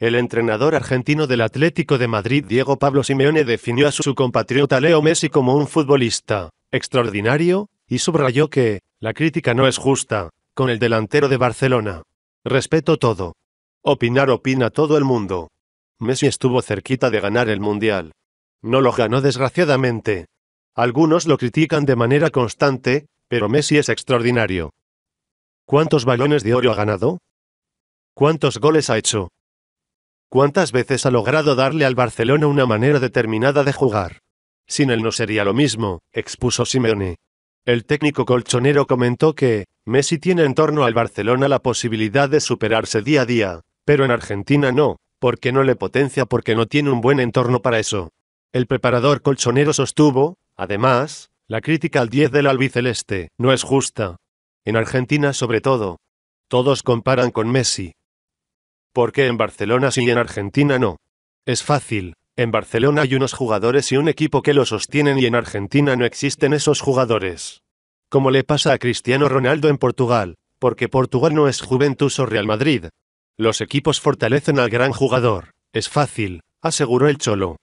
El entrenador argentino del Atlético de Madrid Diego Pablo Simeone definió a su compatriota Leo Messi como un futbolista extraordinario, y subrayó que, la crítica no es justa, con el delantero de Barcelona. Respeto todo. Opinar opina todo el mundo. Messi estuvo cerquita de ganar el Mundial. No lo ganó desgraciadamente. Algunos lo critican de manera constante, pero Messi es extraordinario. ¿Cuántos balones de oro ha ganado? ¿Cuántos goles ha hecho? ¿Cuántas veces ha logrado darle al Barcelona una manera determinada de jugar? Sin él no sería lo mismo, expuso Simeone. El técnico colchonero comentó que, Messi tiene en torno al Barcelona la posibilidad de superarse día a día, pero en Argentina no, porque no le potencia porque no tiene un buen entorno para eso. El preparador colchonero sostuvo, además, la crítica al 10 del albiceleste no es justa. En Argentina sobre todo. Todos comparan con Messi, ¿Por qué en Barcelona sí y en Argentina no? Es fácil. En Barcelona hay unos jugadores y un equipo que lo sostienen y en Argentina no existen esos jugadores. Como le pasa a Cristiano Ronaldo en Portugal, porque Portugal no es Juventus o Real Madrid. Los equipos fortalecen al gran jugador. Es fácil, aseguró el Cholo.